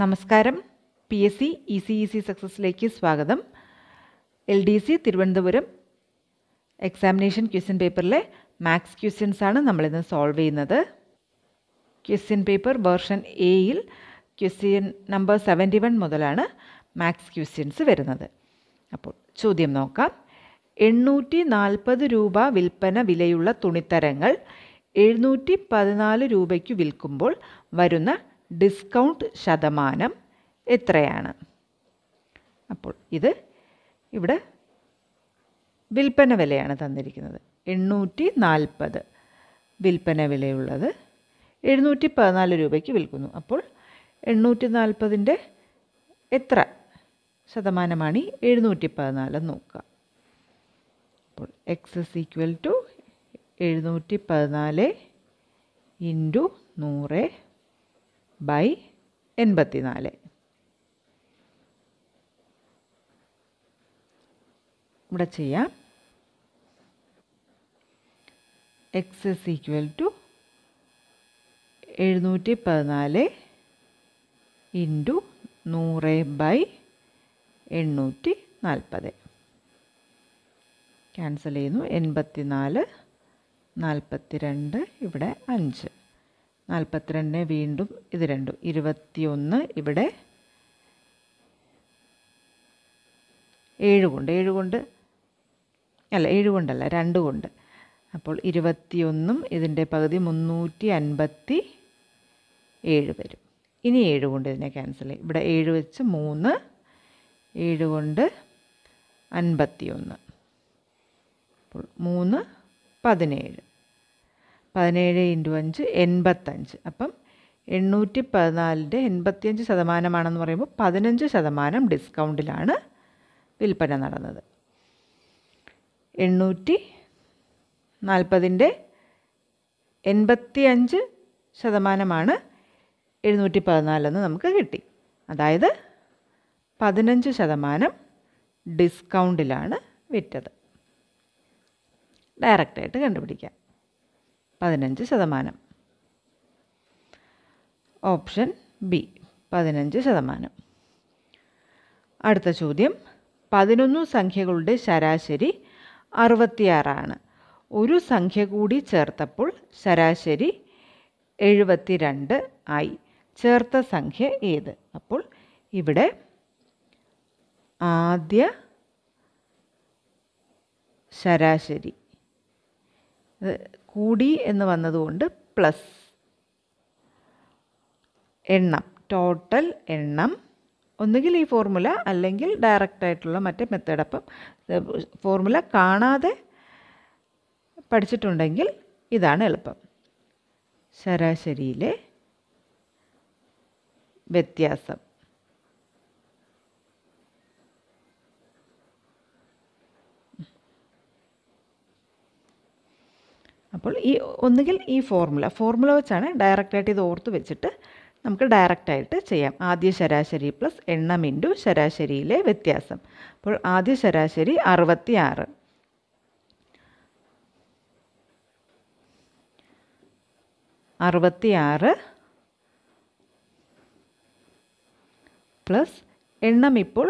നമസ്കാരം P S C E C E C സക്സസ്സിലേക്ക് സ്വാഗതം L D C Thiruvananthapuram examination question പേപ്പറിലെ മാത്സ് ആണ് നമ്മളിന്ന് സോൾവ് ചെയ്യുന്നത് ക്വസ്റ്റ്യൻ പേപ്പർ വേർഷൻ എയിൽ ക്വസ്റ്റ്യൻ നമ്പർ സെവൻറ്റി വൺ മുതലാണ് മാത്സ് ക്വസ്റ്റ്യൻസ് വരുന്നത് അപ്പോൾ ചോദ്യം നോക്കാം എണ്ണൂറ്റി നാൽപ്പത് രൂപ വിൽപ്പന വിലയുള്ള തുണിത്തരങ്ങൾ എഴുന്നൂറ്റി പതിനാല് രൂപയ്ക്ക് വിൽക്കുമ്പോൾ വരുന്ന ഡിസ്കൗണ്ട് ശതമാനം എത്രയാണ് അപ്പോൾ ഇത് ഇവിടെ വിൽപ്പന വിലയാണ് തന്നിരിക്കുന്നത് എണ്ണൂറ്റി നാൽപ്പത് വിൽപ്പന വിലയുള്ളത് എഴുന്നൂറ്റി പതിനാല് രൂപയ്ക്ക് വിൽക്കുന്നു അപ്പോൾ എണ്ണൂറ്റി നാൽപ്പതിൻ്റെ എത്ര ശതമാനമാണ് ഈ എഴുന്നൂറ്റി പതിനാല് നോക്കുക അപ്പോൾ എക്സ് ഇസ് ഈക്വൽ ടു എഴുന്നൂറ്റി പതിനാല് ഇൻറ്റു നൂറ് ബൈ എൺപത്തിനാല് ഇവിടെ ചെയ്യാം എക്സ് എസ് ഈക്വൽ ടു എഴുന്നൂറ്റി പതിനാല് ഇൻറ്റു നൂറ് ബൈ എണ്ണൂറ്റി നാൽപ്പത് ക്യാൻസൽ ചെയ്യുന്നു എൺപത്തിനാല് നാൽപ്പത്തി രണ്ട് ഇവിടെ അഞ്ച് നാൽപ്പത്തിരണ്ട് വീണ്ടും ഇത് രണ്ടും ഇരുപത്തിയൊന്ന് ഇവിടെ ഏഴ് കൊണ്ട് ഏഴ് കൊണ്ട് അല്ല ഏഴ് കൊണ്ടല്ല രണ്ട് കൊണ്ട് അപ്പോൾ ഇരുപത്തിയൊന്നും ഇതിൻ്റെ പകുതി മുന്നൂറ്റി അൻപത്തി ഏഴ് വരും ഇനി ഏഴ് കൊണ്ട് ഇതിനെ ക്യാൻസൽ ചെയ്യും ഇവിടെ ഏഴ് വെച്ച് മൂന്ന് ഏഴ് കൊണ്ട് അൻപത്തിയൊന്ന് അപ്പോൾ മൂന്ന് പതിനേഴ് പതിനേഴ് ഇൻറ്റു അഞ്ച് എൺപത്തഞ്ച് അപ്പം എണ്ണൂറ്റി പതിനാലിൻ്റെ എൺപത്തിയഞ്ച് ശതമാനമാണെന്ന് പറയുമ്പോൾ പതിനഞ്ച് ശതമാനം ഡിസ്കൗണ്ടിലാണ് വിൽപ്പന നടന്നത് എണ്ണൂറ്റി നാൽപ്പതിൻ്റെ എൺപത്തിയഞ്ച് ശതമാനമാണ് എഴുന്നൂറ്റി പതിനാലെന്ന് നമുക്ക് കിട്ടി അതായത് പതിനഞ്ച് ശതമാനം ഡിസ്കൗണ്ടിലാണ് വിറ്റത് ഡയറക്റ്റായിട്ട് കണ്ടുപിടിക്കാം പതിനഞ്ച് ശതമാനം ഓപ്ഷൻ ബി പതിനഞ്ച് ശതമാനം അടുത്ത ചോദ്യം പതിനൊന്ന് സംഖ്യകളുടെ ശരാശരി അറുപത്തിയാറാണ് ഒരു സംഖ്യ കൂടി ചേർത്തപ്പോൾ ശരാശരി എഴുപത്തിരണ്ട് ആയി ചേർത്ത സംഖ്യ ഏത് അപ്പോൾ ഇവിടെ ആദ്യ ശരാശരി കൂടി എന്ന് വന്നതുകൊണ്ട് പ്ലസ് എണ്ണം ടോട്ടൽ എണ്ണം ഒന്നുകിൽ ഈ ഫോർമുല അല്ലെങ്കിൽ ഡയറക്റ്റ് ആയിട്ടുള്ള മറ്റേ മെത്തേഡ് അപ്പം ഫോർമുല കാണാതെ പഠിച്ചിട്ടുണ്ടെങ്കിൽ ഇതാണ് എളുപ്പം ശരാശരിയിലെ വ്യത്യാസം അപ്പോൾ ഈ ഒന്നുകിൽ ഈ ഫോർമുല ഫോർമുല വെച്ചാണ് ഡയറക്റ്റായിട്ട് ഇത് ഓർത്ത് വെച്ചിട്ട് നമുക്ക് ഡയറക്റ്റായിട്ട് ചെയ്യാം ആദ്യ ശരാശരി പ്ലസ് എണ്ണം ഇൻറ്റു ശരാശരിയിലെ വ്യത്യാസം അപ്പോൾ ആദ്യ ശരാശരി അറുപത്തി ആറ് അറുപത്തി ആറ് പ്ലസ് എണ്ണം ഇപ്പോൾ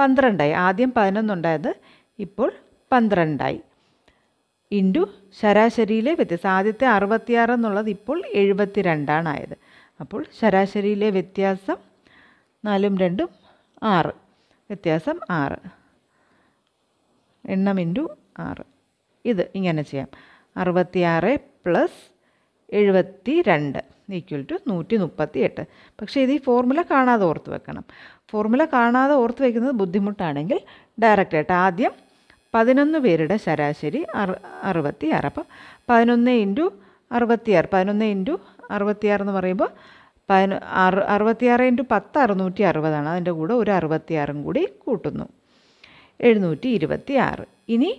പന്ത്രണ്ടായി ആദ്യം പതിനൊന്നുണ്ടായത് ഇപ്പോൾ പന്ത്രണ്ടായി ഇൻറ്റു ശരാശരിയിലെ വ്യത്യാസം ആദ്യത്തെ അറുപത്തിയാറ് എന്നുള്ളത് ഇപ്പോൾ എഴുപത്തി രണ്ടാണായത് അപ്പോൾ ശരാശരിയിലെ വ്യത്യാസം നാലും രണ്ടും ആറ് വ്യത്യാസം ആറ് എണ്ണം ഇൻറ്റു ആറ് ഇത് ഇങ്ങനെ ചെയ്യാം അറുപത്തിയാറ് പ്ലസ് എഴുപത്തി രണ്ട് ഈക്വൽ ടു നൂറ്റി മുപ്പത്തി എട്ട് പക്ഷേ ഇത് ഈ ഫോർമുല കാണാതെ ഓർത്ത് വെക്കണം ഫോർമുല കാണാതെ ഓർത്ത് വയ്ക്കുന്നത് ബുദ്ധിമുട്ടാണെങ്കിൽ ഡയറക്റ്റായിട്ട് ആദ്യം പതിനൊന്ന് പേരുടെ ശരാശരി അറു അറുപത്തിയാറ് അപ്പം പതിനൊന്ന് ഇൻറ്റു അറുപത്തിയാറ് പതിനൊന്ന് ഇൻറ്റു അറുപത്തിയാറ് എന്ന് പറയുമ്പോൾ പതിന അറു അറുപത്തിയാറ് ഇൻറ്റു പത്ത് അറുന്നൂറ്റി അറുപതാണ് അതിൻ്റെ കൂടെ ഒരു അറുപത്തിയാറും കൂടി കൂട്ടുന്നു എഴുന്നൂറ്റി ഇരുപത്തി ആറ് ഇനി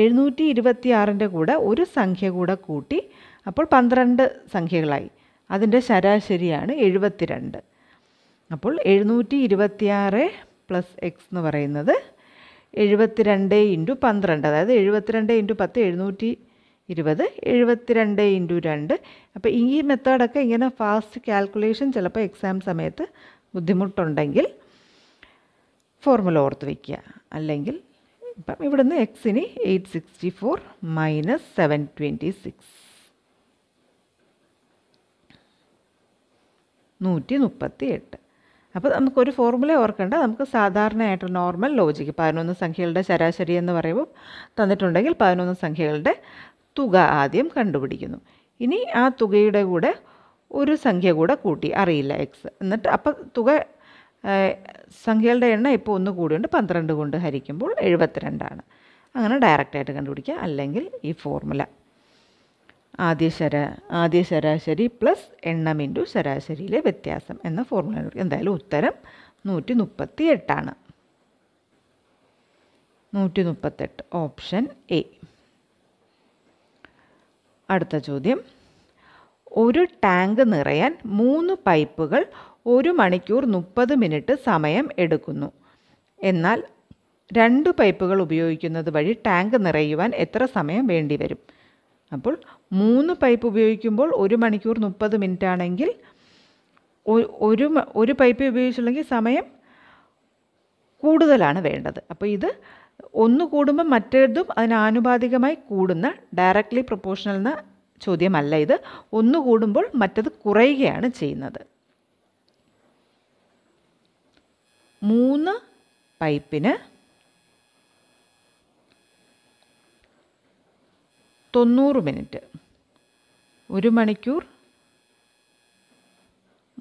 എഴുന്നൂറ്റി ഇരുപത്തി ആറിൻ്റെ കൂടെ ഒരു സംഖ്യ കൂടെ കൂട്ടി അപ്പോൾ പന്ത്രണ്ട് സംഖ്യകളായി അതിൻ്റെ ശരാശരിയാണ് എഴുപത്തിരണ്ട് അപ്പോൾ എഴുന്നൂറ്റി ഇരുപത്തിയാറ് പ്ലസ് എക്സ് എന്ന് പറയുന്നത് എഴുപത്തിരണ്ട് ഇൻറ്റു പന്ത്രണ്ട് അതായത് എഴുപത്തിരണ്ട് ഇൻറ്റു പത്ത് എഴുന്നൂറ്റി ഇരുപത് എഴുപത്തിരണ്ട് ഇൻറ്റു രണ്ട് അപ്പോൾ ഈ മെത്തേഡൊക്കെ ഇങ്ങനെ ഫാസ്റ്റ് കാൽക്കുലേഷൻ ചിലപ്പോൾ എക്സാം സമയത്ത് ബുദ്ധിമുട്ടുണ്ടെങ്കിൽ ഫോർമുല ഓർത്ത് വയ്ക്കുക അല്ലെങ്കിൽ ഇപ്പം ഇവിടുന്ന് എക്സിന് eight sixty four minus seven twenty six നൂറ്റി മുപ്പത്തി എട്ട് അപ്പോൾ നമുക്കൊരു ഫോർമുല ഓർക്കേണ്ട നമുക്ക് സാധാരണയായിട്ട് നോർമൽ ലോജിക്ക് പതിനൊന്ന് സംഖ്യകളുടെ ശരാശരി എന്ന് പറയുമ്പോൾ തന്നിട്ടുണ്ടെങ്കിൽ പതിനൊന്ന് സംഖ്യകളുടെ തുക ആദ്യം കണ്ടുപിടിക്കുന്നു ഇനി ആ തുകയുടെ കൂടെ ഒരു സംഖ്യ കൂടെ കൂട്ടി അറിയില്ല എക്സ് എന്നിട്ട് അപ്പം തുക സംഖ്യകളുടെ എണ്ണം ഇപ്പോൾ ഒന്ന് കൂടിയുണ്ട് പന്ത്രണ്ട് കൊണ്ട് ഹരിക്കുമ്പോൾ എഴുപത്തിരണ്ടാണ് അങ്ങനെ ഡയറക്റ്റായിട്ട് കണ്ടുപിടിക്കുക അല്ലെങ്കിൽ ഈ ഫോർമുല ആദ്യ ശര ആദ്യ ശരാശരി പ്ലസ് എണ്ണം ഇൻറ്റു ശരാശരിയിലെ വ്യത്യാസം എന്ന ഫോർമുല എന്തായാലും ഉത്തരം നൂറ്റി മുപ്പത്തി എട്ടാണ് നൂറ്റി മുപ്പത്തെട്ട് ഓപ്ഷൻ എ അടുത്ത ചോദ്യം ഒരു ടാങ്ക് നിറയാൻ മൂന്ന് പൈപ്പുകൾ ഒരു മണിക്കൂർ മുപ്പത് മിനിറ്റ് സമയം എടുക്കുന്നു എന്നാൽ രണ്ട് പൈപ്പുകൾ ഉപയോഗിക്കുന്നത് വഴി ടാങ്ക് നിറയുവാൻ എത്ര സമയം വേണ്ടിവരും അപ്പോൾ മൂന്ന് പൈപ്പ് ഉപയോഗിക്കുമ്പോൾ ഒരു മണിക്കൂർ മുപ്പത് മിനിറ്റ് ആണെങ്കിൽ ഒരു ഒരു പൈപ്പ് ഉപയോഗിച്ചില്ലെങ്കിൽ സമയം കൂടുതലാണ് വേണ്ടത് അപ്പോൾ ഇത് ഒന്ന് കൂടുമ്പോൾ മറ്റേതും അതിനാനുപാതികമായി കൂടുന്ന ഡയറക്റ്റ്ലി പ്രൊപ്പോഷണൽ എന്ന ചോദ്യമല്ല ഇത് ഒന്ന് കൂടുമ്പോൾ മറ്റത് കുറയുകയാണ് ചെയ്യുന്നത് മൂന്ന് പൈപ്പിന് തൊണ്ണൂറ് മിനിറ്റ് ഒരു മണിക്കൂർ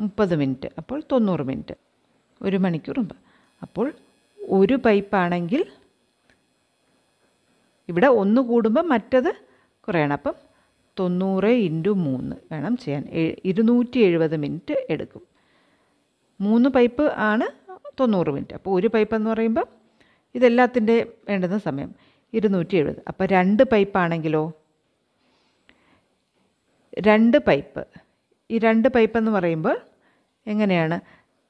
മുപ്പത് മിനിറ്റ് അപ്പോൾ തൊണ്ണൂറ് മിനിറ്റ് ഒരു മണിക്കൂർ അപ്പോൾ ഒരു പൈപ്പാണെങ്കിൽ ഇവിടെ ഒന്ന് കൂടുമ്പോൾ മറ്റത് കുറയണം അപ്പം തൊണ്ണൂറ് ഇൻറ്റു മൂന്ന് വേണം ചെയ്യാൻ ഇരുന്നൂറ്റി എഴുപത് മിനിറ്റ് എടുക്കും മൂന്ന് പൈപ്പ് ആണ് തൊണ്ണൂറ് മിനിറ്റ് അപ്പോൾ ഒരു പൈപ്പ് എന്ന് പറയുമ്പോൾ ഇതെല്ലാത്തിൻ്റെ വേണ്ടുന്ന സമയം ഇരുന്നൂറ്റി എഴുപത് അപ്പോൾ രണ്ട് പൈപ്പാണെങ്കിലോ രണ്ട് പൈപ്പ് ഈ രണ്ട് പൈപ്പ് എന്ന് പറയുമ്പോൾ എങ്ങനെയാണ്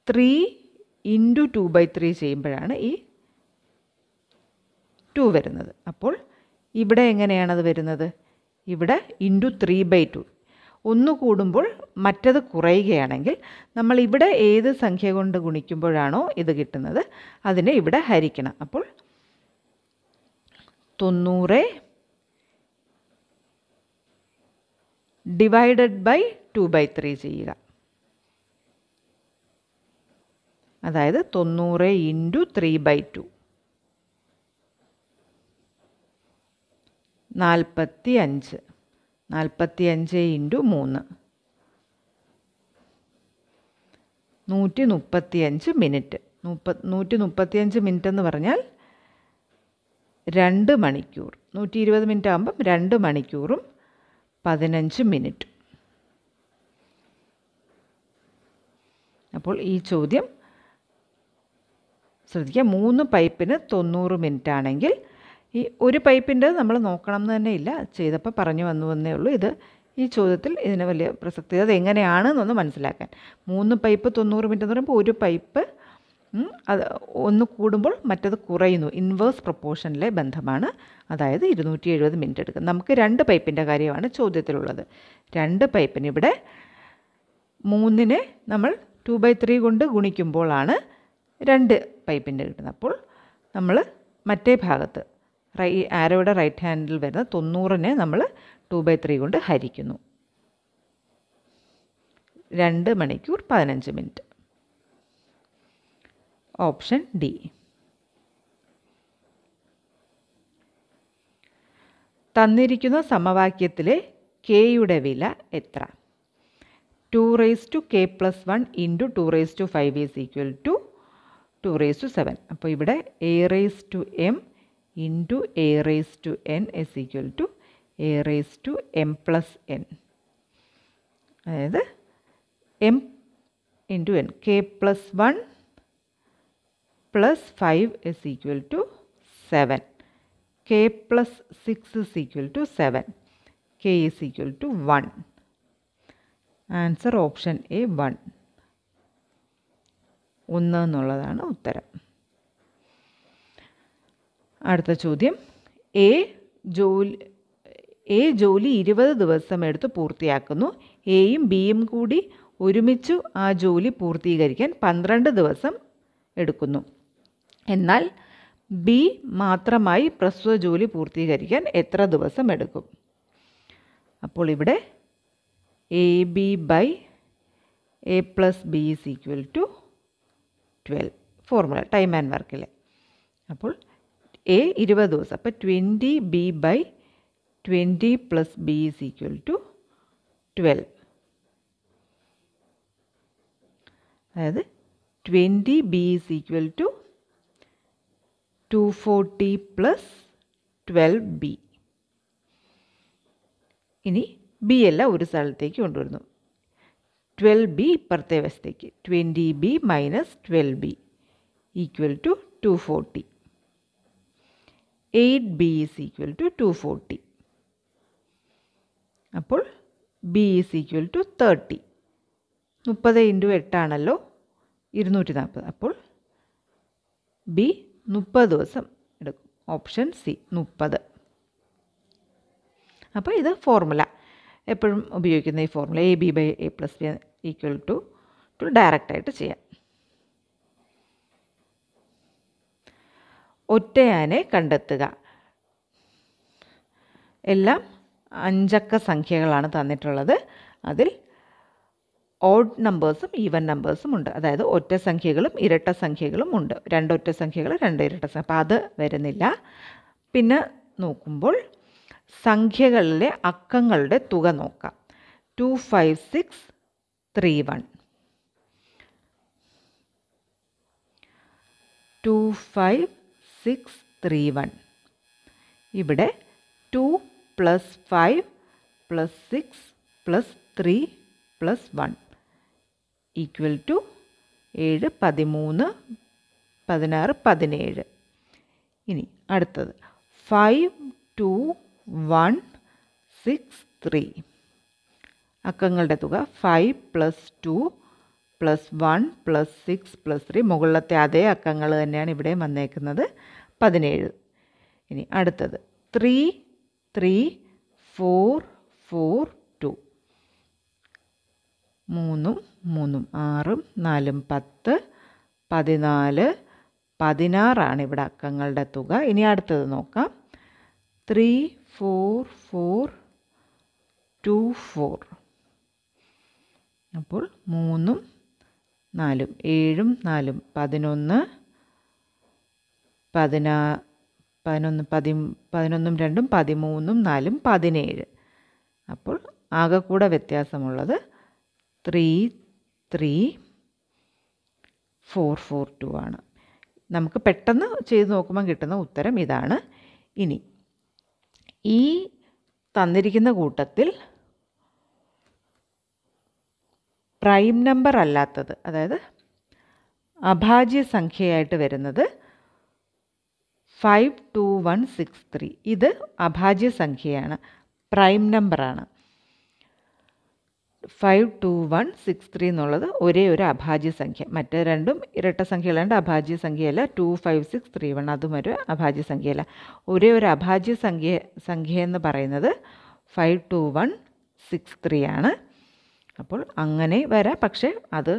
three into two by three ചെയ്യുമ്പോഴാണ് ഈ ടു വരുന്നത് അപ്പോൾ ഇവിടെ എങ്ങനെയാണത് വരുന്നത് ഇവിടെ ഇൻറ്റു ത്രീ ബൈ ടു ഒന്ന് കൂടുമ്പോൾ മറ്റത് കുറയുകയാണെങ്കിൽ നമ്മൾ ഇവിടെ ഏത് സംഖ്യ കൊണ്ട് ഗുണിക്കുമ്പോഴാണോ ഇത് കിട്ടുന്നത് അതിനെ ഇവിടെ ഹരിക്കണം അപ്പോൾ തൊണ്ണൂറ് divided by two by three ചെയ്യുക അതായത് തൊണ്ണൂറ് ഇൻറ്റു ത്രീ ബൈ ടു നാൽപ്പത്തി അഞ്ച് നാൽപ്പത്തി അഞ്ച് ഇൻറ്റു മൂന്ന് നൂറ്റി മുപ്പത്തി അഞ്ച് മിനിറ്റ് മുപ്പ നൂറ്റി അഞ്ച് മിനിറ്റ് എന്ന് പറഞ്ഞാൽ രണ്ട് മണിക്കൂർ നൂറ്റി ഇരുപത് മിനിറ്റ് ആകുമ്പം രണ്ട് മണിക്കൂറും പതിനഞ്ച് മിനിറ്റ് അപ്പോൾ ഈ ചോദ്യം ശ്രദ്ധിക്കുക മൂന്ന് പൈപ്പിന് തൊണ്ണൂറ് മിനിറ്റ് ആണെങ്കിൽ ഈ ഒരു പൈപ്പിൻ്റെ നമ്മൾ നോക്കണം എന്ന് തന്നെ ഇല്ല ചെയ്തപ്പോൾ പറഞ്ഞു വന്നു എന്നേ ഉള്ളൂ ഇത് ഈ ചോദ്യത്തിൽ ഇതിന് വലിയ പ്രസക്തി അത് എങ്ങനെയാണ് എന്നൊന്ന് മനസ്സിലാക്കാൻ മൂന്ന് പൈപ്പ് തൊണ്ണൂറ് മിനിറ്റ് എന്ന് പറയുമ്പോൾ ഒരു പൈപ്പ് അത് ഒന്ന് കൂടുമ്പോൾ മറ്റത് കുറയുന്നു ഇൻവേഴ്സ് പ്രൊപ്പോർഷനിലെ ബന്ധമാണ് അതായത് ഇരുന്നൂറ്റി എഴുപത് മിനിറ്റ് എടുക്കും നമുക്ക് രണ്ട് പൈപ്പിൻ്റെ കാര്യമാണ് ചോദ്യത്തിലുള്ളത് രണ്ട് പൈപ്പിന് ഇവിടെ മൂന്നിനെ നമ്മൾ ടു ബൈ ത്രീ കൊണ്ട് ഗുണിക്കുമ്പോഴാണ് രണ്ട് പൈപ്പിൻ്റെ കിട്ടുന്നത് അപ്പോൾ നമ്മൾ മറ്റേ ഭാഗത്ത് റൈ ആരോയുടെ റൈറ്റ് ഹാൻഡിൽ വരുന്ന തൊണ്ണൂറിനെ നമ്മൾ ടു ബൈ ത്രീ കൊണ്ട് ഹരിക്കുന്നു രണ്ട് മണിക്കൂർ പതിനഞ്ച് മിനിറ്റ് ഓപ്ഷൻ ഡി തന്നിരിക്കുന്ന സമവാക്യത്തിലെ കെയുടെ വില എത്ര two raise to k plus one into two raise to five is equal to two raise to seven അപ്പോൾ ഇവിടെ a raise to m into a raise to n is equal to a raise to m plus n അതായത് m into n k plus one plus five is equal to seven k plus six is equal to seven k is equal to one answer option A one ഒന്ന് എന്നുള്ളതാണ് ഉത്തരം അടുത്ത ചോദ്യം A ജോലി A ജോലി ഇരുപത് ദിവസം എടുത്ത് പൂർത്തിയാക്കുന്നു എയും ബിയും കൂടി ഒരുമിച്ചു ആ ജോലി പൂർത്തീകരിക്കാൻ പന്ത്രണ്ട് ദിവസം എടുക്കുന്നു എന്നാൽ ബി മാത്രമായി പ്രസ്തുത ജോലി പൂർത്തീകരിക്കാൻ എത്ര ദിവസം എടുക്കും അപ്പോൾ ഇവിടെ a b by a plus b is equal to twelve formula time and വർക്കിലെ അപ്പോൾ എ ഇരുപത് ദിവസം അപ്പോൾ twenty b by twenty plus b is equal to twelve അതായത് twenty b is equal to two forty plus twelve b ഇനി b എല്ലാം ഒരു സ്ഥലത്തേക്ക് കൊണ്ടുവരുന്നു ട്വൽവ് ബി ഇപ്പുറത്തെ വശത്തേക്ക് twenty b minus twelve b equal to two forty eight b is equal to two forty അപ്പോൾ b is equal to thirty മുപ്പത് into എട്ടാണല്ലോ ഇരുന്നൂറ്റി നാൽപ്പത് അപ്പോൾ ബി മുപ്പത് ദിവസം എടുക്കും ഓപ്ഷൻ സി മുപ്പത് അപ്പോൾ ഇത് ഫോർമുല എപ്പോഴും ഉപയോഗിക്കുന്ന ഈ formula a b by a plus b equal to two ഡയറക്റ്റായിട്ട് ചെയ്യാം ഒറ്റയാനെ കണ്ടെത്തുക എല്ലാം അഞ്ചക്ക സംഖ്യകളാണ് തന്നിട്ടുള്ളത് അതിൽ ഓഡ് നമ്പേഴ്സും ഈവൻ നമ്പേഴ്സും ഉണ്ട് അതായത് ഒറ്റ സംഖ്യകളും ഇരട്ട സംഖ്യകളും ഉണ്ട് രണ്ടൊറ്റ സംഖ്യകൾ രണ്ട് ഇരട്ട സംഖ്യ അപ്പോൾ അത് വരുന്നില്ല പിന്നെ നോക്കുമ്പോൾ സംഖ്യകളിലെ അക്കങ്ങളുടെ തുക നോക്കാം two five six three one two five six three one ഇവിടെ two plus five plus six plus three plus one equal to ഏഴ് പതിമൂന്ന് പതിനാറ് പതിനേഴ് ഇനി അടുത്തത് five two one six three അക്കങ്ങളുടെ തുക five plus two plus one plus six plus three മുകളിലത്തെ അതേ അക്കങ്ങൾ തന്നെയാണ് ഇവിടെ വന്നേക്കുന്നത് പതിനേഴ് ഇനി അടുത്തത് ത്രീ ത്രീ ഫോർ ഫോർ മൂന്നും മൂന്നും ആറും നാലും പത്ത് പതിനാല് പതിനാറാണ് ഇവിടെ അക്കങ്ങളുടെ തുക ഇനി അടുത്തത് നോക്കാം three four four two four അപ്പോൾ മൂന്നും നാലും ഏഴും നാലും പതിനൊന്ന് പതിനാ പതിനൊന്ന് പതി പതിനൊന്നും രണ്ടും പതിമൂന്നും നാലും പതിനേഴ് അപ്പോൾ ആകെക്കൂടെ വ്യത്യാസമുള്ളത് three three four four two ആണ് നമുക്ക് പെട്ടെന്ന് ചെയ്ത് നോക്കുമ്പോൾ കിട്ടുന്ന ഉത്തരം ഇതാണ് ഇനി ഈ തന്നിരിക്കുന്ന കൂട്ടത്തിൽ പ്രൈം നമ്പർ അല്ലാത്തത് അതായത് അഭാജ്യ സംഖ്യയായിട്ട് വരുന്നത് five two one six three ഇത് അഭാജ്യ സംഖ്യയാണ് പ്രൈം നമ്പറാണ് five two one six three എന്നുള്ളത് ഒരേ ഒരു അഭാജ്യ സംഖ്യ മറ്റേ രണ്ടും ഇരട്ട സംഖ്യകളുണ്ട് അഭാജ്യ സംഖ്യയല്ല two five six three one അതും ഒരു അഭാജ്യ സംഖ്യയല്ല ഒരേ ഒരു അഭാജ്യ സംഖ്യ സംഖ്യ എന്ന് പറയുന്നത് five two one six three ആണ് അപ്പോൾ അങ്ങനെ വരാം പക്ഷേ അത്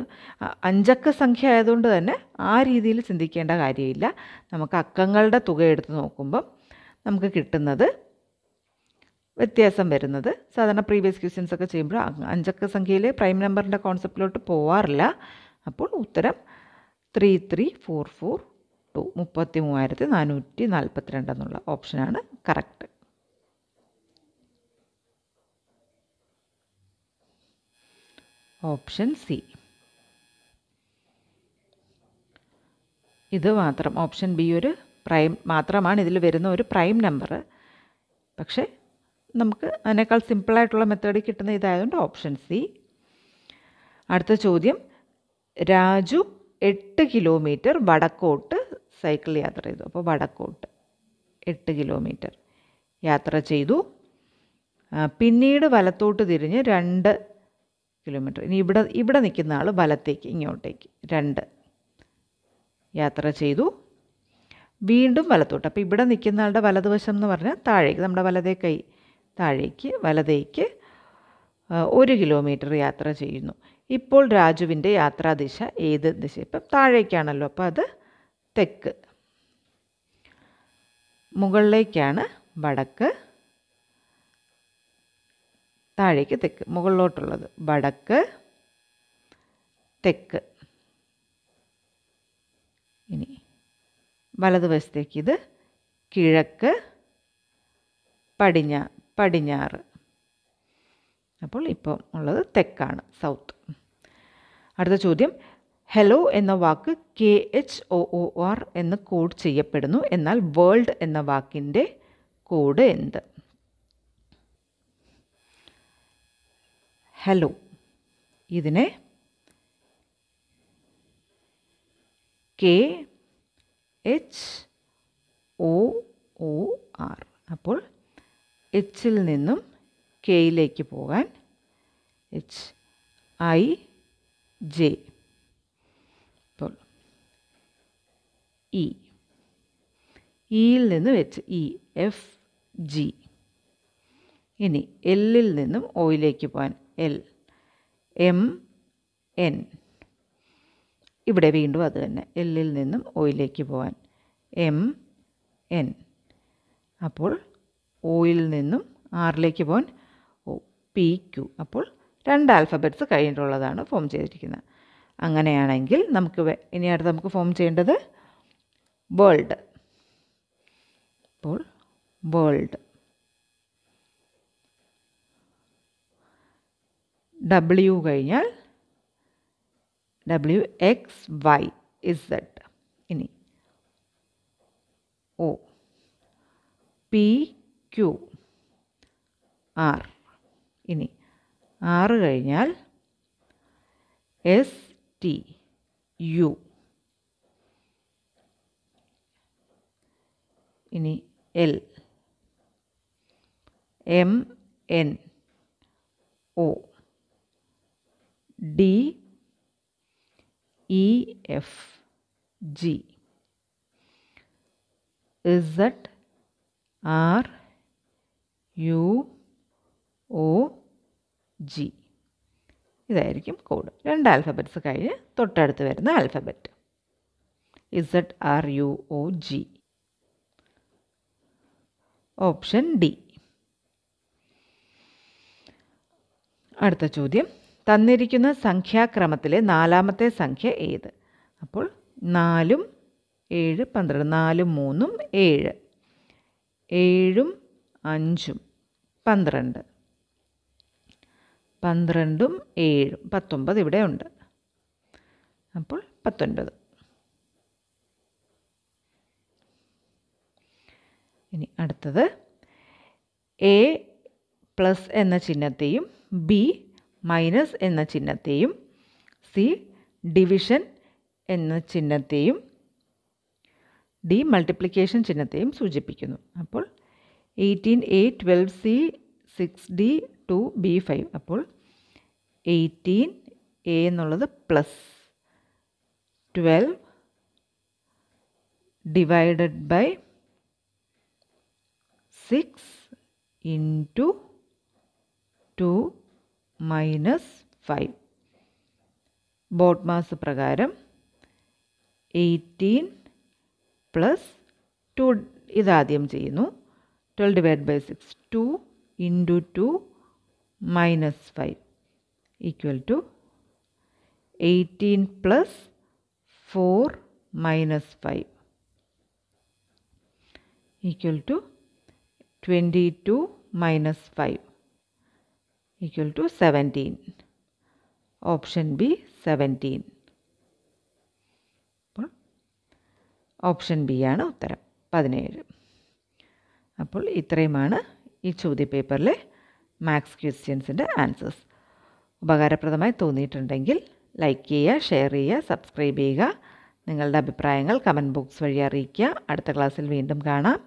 അഞ്ചക്ക സംഖ്യ ആയതുകൊണ്ട് തന്നെ ആ രീതിയിൽ ചിന്തിക്കേണ്ട കാര്യമില്ല നമുക്ക് അക്കങ്ങളുടെ തുക എടുത്ത് നോക്കുമ്പം നമുക്ക് കിട്ടുന്നത് വ്യത്യാസം വരുന്നത് സാധാരണ പ്രീവിയസ് ക്വസ്റ്റ്യൻസ് ഒക്കെ ചെയ്യുമ്പോൾ അഞ്ചക്ക സംഖ്യയിൽ പ്രൈം നമ്പറിൻ്റെ കോൺസെപ്റ്റിലോട്ട് പോവാറില്ല അപ്പോൾ ഉത്തരം three three four four two മുപ്പത്തി മൂവായിരത്തി നാനൂറ്റി നാൽപ്പത്തിരണ്ട് എന്നുള്ള ഓപ്ഷനാണ് കറക്റ്റ് ഓപ്ഷൻ സി ഇത് മാത്രം ഓപ്ഷൻ ബി ഒരു പ്രൈം മാത്രമാണ് ഇതിൽ വരുന്ന ഒരു പ്രൈം നമ്പർ പക്ഷേ നമുക്ക് അതിനേക്കാൾ സിമ്പിളായിട്ടുള്ള മെത്തേഡ് കിട്ടുന്ന ഇതായതുകൊണ്ട് ഓപ്ഷൻ സി അടുത്ത ചോദ്യം രാജു എട്ട് കിലോമീറ്റർ വടക്കോട്ട് സൈക്കിൾ യാത്ര ചെയ്തു അപ്പോൾ വടക്കോട്ട് എട്ട് കിലോമീറ്റർ യാത്ര ചെയ്തു പിന്നീട് വലത്തോട്ട് തിരിഞ്ഞ് രണ്ട് കിലോമീറ്റർ ഇനി ഇവിടെ ഇവിടെ നിൽക്കുന്ന ആൾ വലത്തേക്ക് ഇങ്ങോട്ടേക്ക് രണ്ട് യാത്ര ചെയ്തു വീണ്ടും വലത്തോട്ട് അപ്പോൾ ഇവിടെ നിൽക്കുന്ന ആളുടെ വലതുവശം എന്ന് പറഞ്ഞാൽ താഴേക്ക് നമ്മുടെ വലതേ കൈ താഴേക്ക് വലതേക്ക് ഒരു കിലോമീറ്റർ യാത്ര ചെയ്യുന്നു ഇപ്പോൾ രാജുവിൻ്റെ ദിശ ഏത് ദിശ ഇപ്പം താഴേക്കാണല്ലോ അപ്പോൾ അത് തെക്ക് മുകളിലേക്കാണ് വടക്ക് താഴേക്ക് തെക്ക് മുകളിലോട്ടുള്ളത് വടക്ക് തെക്ക് ഇനി വലതുവശത്തേക്ക് ഇത് കിഴക്ക് പടിഞ്ഞാറ് പടിഞ്ഞാറ് അപ്പോൾ ഇപ്പോൾ ഉള്ളത് തെക്കാണ് സൗത്ത് അടുത്ത ചോദ്യം ഹലോ എന്ന വാക്ക് K H O O R എന്ന് കോഡ് ചെയ്യപ്പെടുന്നു എന്നാൽ വേൾഡ് എന്ന വാക്കിൻ്റെ കോഡ് എന്ത് ഹലോ ഇതിനെ K H O O R അപ്പോൾ എച്ചിൽ നിന്നും കെയിലേക്ക് പോകാൻ എച്ച് ഐ ജെ ഇപ്പോൾ ഇ e. ഇയിൽ നിന്നും എച്ച് ഇ എഫ് ജി ഇനി എല്ലിൽ നിന്നും ഒയിലേക്ക് പോകാൻ എൽ എം എൻ ഇവിടെ വീണ്ടും അത് തന്നെ എല്ലിൽ നിന്നും ഒയിലേക്ക് പോകാൻ എം എൻ അപ്പോൾ ഓയിൽ നിന്നും ആറിലേക്ക് പോകാൻ പി ക്യു അപ്പോൾ രണ്ട് ആൽഫബറ്റ്സ് കഴിഞ്ഞിട്ടുള്ളതാണ് ഫോം ചെയ്തിരിക്കുന്നത് അങ്ങനെയാണെങ്കിൽ നമുക്ക് ഇനി അടുത്ത് നമുക്ക് ഫോം ചെയ്യേണ്ടത് വേൾഡ് അപ്പോൾ വേൾഡ് ഡബ്ല്യു കഴിഞ്ഞാൽ ഡബ്ല്യു എക്സ് വൈ ഇസഡ് ഇനി ഓ പി ക്യു ആർ ഇനി ആറ് കഴിഞ്ഞാൽ എസ് ടി യു ഇനി L M N O D E F G Z R U O G ഇതായിരിക്കും കോഡ് രണ്ട് ആൽഫബറ്റ്സ് കഴിഞ്ഞ് തൊട്ടടുത്ത് വരുന്ന alphabet Z R U O G option D അടുത്ത ചോദ്യം തന്നിരിക്കുന്ന സംഖ്യാക്രമത്തിലെ നാലാമത്തെ സംഖ്യ ഏത് അപ്പോൾ നാലും ഏഴ് പന്ത്രണ്ട് നാലും മൂന്നും ഏഴ് ഏഴും അഞ്ചും പന്ത്രണ്ട് പന്ത്രണ്ടും ഏഴും പത്തൊമ്പത് ഇവിടെ ഉണ്ട് അപ്പോൾ പത്തൊൻപത് ഇനി അടുത്തത് എ പ്ലസ് എന്ന ചിഹ്നത്തെയും ബി മൈനസ് എന്ന ചിഹ്നത്തെയും സി ഡിവിഷൻ എന്ന ചിഹ്നത്തെയും ഡി മൾട്ടിപ്ലിക്കേഷൻ ചിഹ്നത്തെയും സൂചിപ്പിക്കുന്നു അപ്പോൾ eighteen A twelve C six D two B five അപ്പോൾ എയ്റ്റീൻ എ എന്നുള്ളത് plus twelve divided by six into two minus five BODMAS പ്രകാരം എയ്റ്റീൻ പ്ലസ് ടു ഇതാദ്യം ചെയ്യുന്നു 12 divided by 6 2 into 2 minus 5 equal to 18 plus 4 minus 5 equal to 22 minus 5 equal to 17 option B 17 option b ആണ് ഉത്തരം 17 അപ്പോൾ ഇത്രയുമാണ് ഈ ചോദ്യ പേപ്പറിലെ മാത്സ് ക്വസ്റ്റ്യൻസിൻ്റെ ആൻസേഴ്സ് ഉപകാരപ്രദമായി തോന്നിയിട്ടുണ്ടെങ്കിൽ ലൈക്ക് ചെയ്യുക ഷെയർ ചെയ്യുക സബ്സ്ക്രൈബ് ചെയ്യുക നിങ്ങളുടെ അഭിപ്രായങ്ങൾ കമൻറ്റ് ബോക്സ് വഴി അറിയിക്കുക അടുത്ത ക്ലാസ്സിൽ വീണ്ടും കാണാം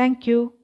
താങ്ക്